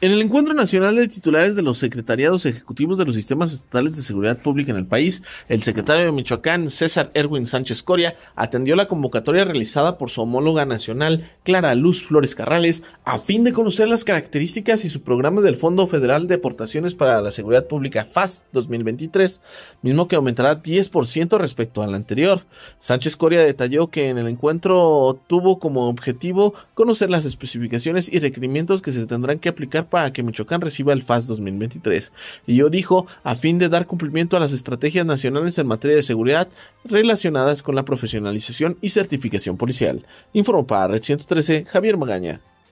En el encuentro nacional de titulares de los secretariados ejecutivos de los sistemas estatales de seguridad pública en el país, el secretario de Michoacán, César Erwin Sánchez Coria, atendió la convocatoria realizada por su homóloga nacional, Clara Luz Flores Carrales, a fin de conocer las características y su programa del Fondo Federal de Aportaciones para la Seguridad Pública FAS 2023, mismo que aumentará 10% respecto al anterior. Sánchez Coria detalló que en el encuentro tuvo como objetivo conocer las especificaciones y requerimientos que se tendrán que aplicar para que Michoacán reciba el FAS 2023. Y yo dijo, a fin de dar cumplimiento a las estrategias nacionales en materia de seguridad relacionadas con la profesionalización y certificación policial. Informó para Red 113 Javier Magaña.